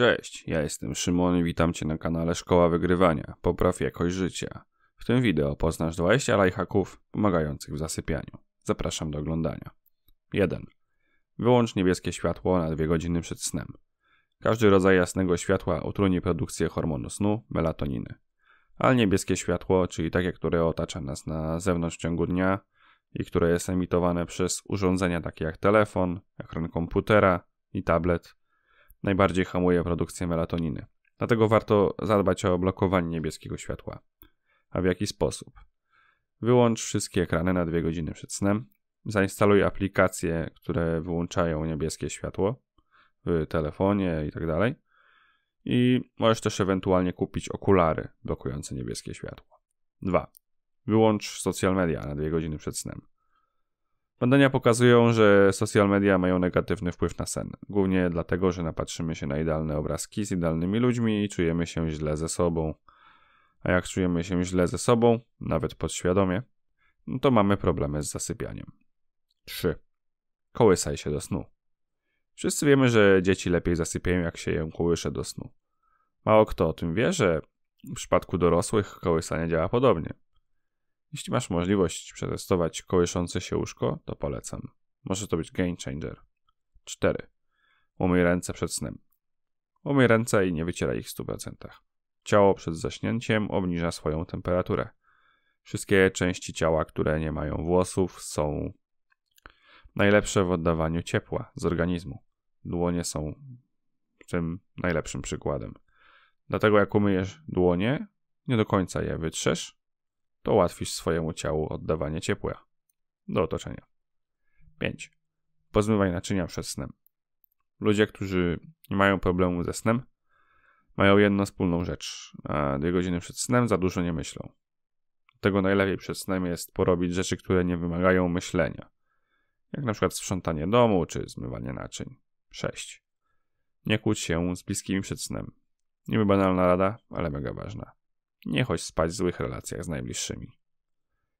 Cześć, ja jestem Szymon i witam Cię na kanale Szkoła Wygrywania. Popraw jakość życia. W tym wideo poznasz 20 lajhaków pomagających w zasypianiu. Zapraszam do oglądania. 1. Wyłącz niebieskie światło na 2 godziny przed snem. Każdy rodzaj jasnego światła utrudni produkcję hormonu snu, melatoniny. Ale niebieskie światło, czyli takie, które otacza nas na zewnątrz w ciągu dnia i które jest emitowane przez urządzenia takie jak telefon, ekran komputera i tablet, najbardziej hamuje produkcję melatoniny. Dlatego warto zadbać o blokowanie niebieskiego światła. A w jaki sposób? Wyłącz wszystkie ekrany na dwie godziny przed snem. Zainstaluj aplikacje, które wyłączają niebieskie światło w telefonie i tak dalej. I możesz też ewentualnie kupić okulary blokujące niebieskie światło. 2. Wyłącz social media na dwie godziny przed snem. Badania pokazują, że social media mają negatywny wpływ na sen. Głównie dlatego, że napatrzymy się na idealne obrazki z idealnymi ludźmi i czujemy się źle ze sobą. A jak czujemy się źle ze sobą, nawet podświadomie, no to mamy problemy z zasypianiem. 3. Kołysaj się do snu. Wszyscy wiemy, że dzieci lepiej zasypiają, jak się je kołysze do snu. Mało kto o tym wie, że w przypadku dorosłych kołysanie działa podobnie. Jeśli masz możliwość przetestować kołyszące się łóżko, to polecam. Może to być game changer. 4. Umyj ręce przed snem. Umyj ręce i nie wyciera ich w 100%. Ciało przed zaśnięciem obniża swoją temperaturę. Wszystkie części ciała, które nie mają włosów, są najlepsze w oddawaniu ciepła z organizmu. Dłonie są tym najlepszym przykładem. Dlatego jak umyjesz dłonie, nie do końca je wytrzesz, to ułatwisz swojemu ciału oddawanie ciepła do otoczenia. 5. Pozmywaj naczynia przed snem. Ludzie, którzy nie mają problemu ze snem, mają jedną wspólną rzecz. A dwie godziny przed snem za dużo nie myślą. Dlatego najlepiej przed snem jest porobić rzeczy, które nie wymagają myślenia. Jak na przykład sprzątanie domu czy zmywanie naczyń. 6. Nie kłóć się z bliskimi przed snem. Niby banalna rada, ale mega ważna. Nie chodź spać w złych relacjach z najbliższymi.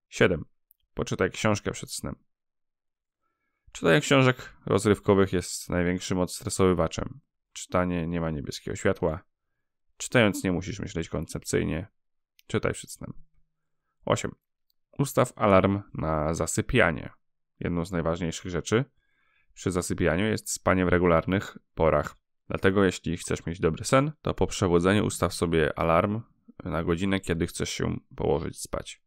7. Poczytaj książkę przed snem. Czytanie książek rozrywkowych jest największym odstresowywaczem. Czytanie nie ma niebieskiego światła. Czytając nie musisz myśleć koncepcyjnie. Czytaj przed snem. 8. Ustaw alarm na zasypianie. Jedną z najważniejszych rzeczy przy zasypianiu jest spanie w regularnych porach. Dlatego jeśli chcesz mieć dobry sen, to po przebudzeniu ustaw sobie alarm na godzinę, kiedy chcesz się położyć spać.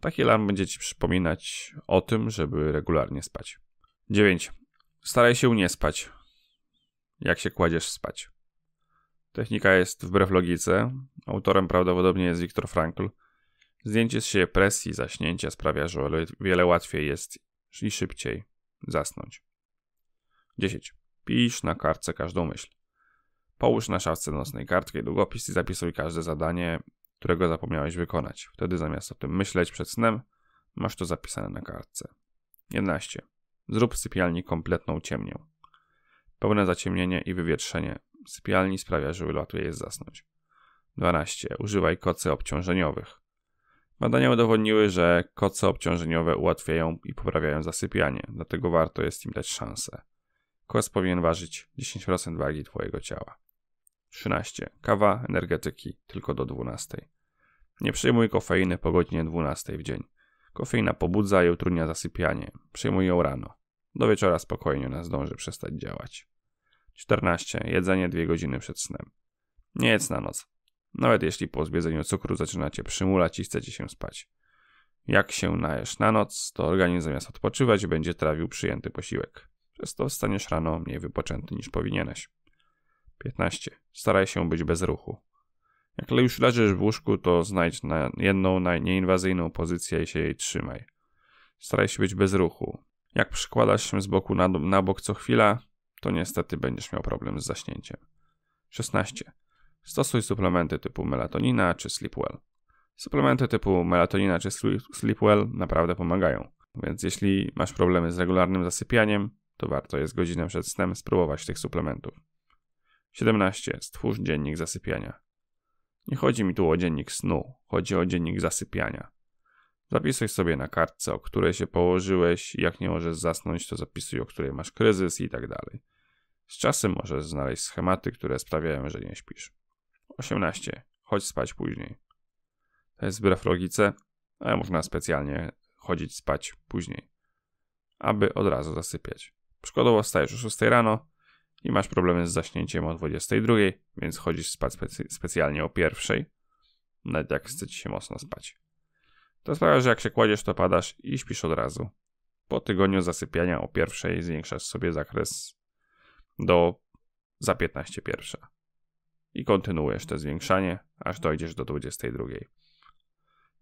Taki alarm będzie Ci przypominać o tym, żeby regularnie spać. 9. Staraj się nie spać, jak się kładziesz spać. Technika jest wbrew logice. Autorem prawdopodobnie jest Viktor Frankl. Zdjęcie z siebie presji zaśnięcia sprawia, że o wiele łatwiej jest i szybciej zasnąć. 10. Pisz na kartce każdą myśl. Połóż na szafce nocnej kartkę i długopis i zapisuj każde zadanie, którego zapomniałeś wykonać. Wtedy zamiast o tym myśleć przed snem, masz to zapisane na kartce. 11. Zrób w sypialni kompletną ciemnię. Pełne zaciemnienie i wywietrzenie sypialni sprawia, że łatwiej jest zasnąć. 12. Używaj kocy obciążeniowych. Badania udowodniły, że koce obciążeniowe ułatwiają i poprawiają zasypianie, dlatego warto jest im dać szansę. Kos powinien ważyć 10% wagi Twojego ciała. 13. Kawa, energetyki tylko do 12. Nie przyjmuj kofeiny po godzinie 12 w dzień. Kofeina pobudza i utrudnia zasypianie. Przyjmuj ją rano. Do wieczora spokojnie ona zdąży przestać działać. 14. Jedzenie 2 godziny przed snem. Nie jedz na noc. Nawet jeśli po zbiedzeniu cukru zaczynacie przymulać i chcecie się spać. Jak się najesz na noc, to organizm zamiast odpoczywać będzie trawił przyjęty posiłek. Przez to staniesz rano mniej wypoczęty niż powinieneś. 15. Staraj się być bez ruchu. Jak już leżysz w łóżku, to znajdź na jedną najnieinwazyjną pozycję i się jej trzymaj. Staraj się być bez ruchu. Jak przykładasz się z boku na, na bok co chwila, to niestety będziesz miał problem z zaśnięciem. 16. Stosuj suplementy typu melatonina czy sleepwell. Suplementy typu melatonina czy sleepwell naprawdę pomagają, więc jeśli masz problemy z regularnym zasypianiem, to warto jest godzinę przed snem spróbować tych suplementów. 17. Stwórz dziennik zasypiania. Nie chodzi mi tu o dziennik snu, chodzi o dziennik zasypiania. Zapisuj sobie na kartce, o której się położyłeś, jak nie możesz zasnąć, to zapisuj, o której masz kryzys i tak dalej. Z czasem możesz znaleźć schematy, które sprawiają, że nie śpisz. 18. Chodź spać później. To jest wbrew logice, ale można specjalnie chodzić spać później, aby od razu zasypiać. Przykładowo stajesz o 6 rano, i masz problemy z zaśnięciem o 22, więc chodzisz spać specy specjalnie o pierwszej, nawet jak chce ci się mocno spać. To sprawia, że jak się kładziesz, to padasz i śpisz od razu. Po tygodniu zasypiania o pierwszej zwiększasz sobie zakres do za 15 pierwsza. I kontynuujesz to zwiększanie, aż dojdziesz do 22.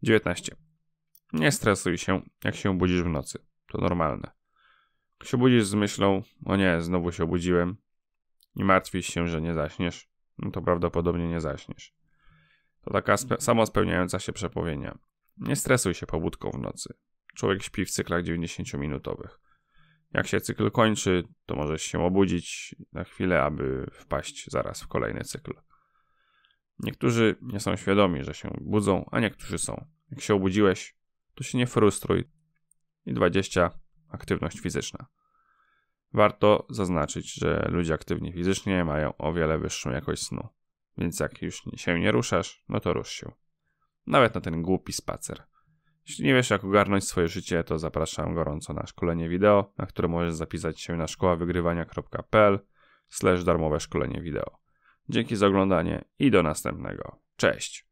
19. Nie stresuj się, jak się obudzisz w nocy. To normalne. Jak się budzisz z myślą, o nie, znowu się obudziłem, i martwisz się, że nie zaśniesz, no to prawdopodobnie nie zaśniesz. To taka spe samospełniająca się przepowiednia. Nie stresuj się pobudką w nocy. Człowiek śpi w cyklach 90-minutowych. Jak się cykl kończy, to możesz się obudzić na chwilę, aby wpaść zaraz w kolejny cykl. Niektórzy nie są świadomi, że się budzą, a niektórzy są. Jak się obudziłeś, to się nie frustruj. I 20. Aktywność fizyczna. Warto zaznaczyć, że ludzie aktywni fizycznie mają o wiele wyższą jakość snu, więc jak już się nie ruszasz, no to rusz się. Nawet na ten głupi spacer. Jeśli nie wiesz, jak ogarnąć swoje życie, to zapraszam gorąco na szkolenie wideo, na które możesz zapisać się na szkoławygrywania.pl darmowe szkolenie wideo. Dzięki za oglądanie i do następnego. Cześć!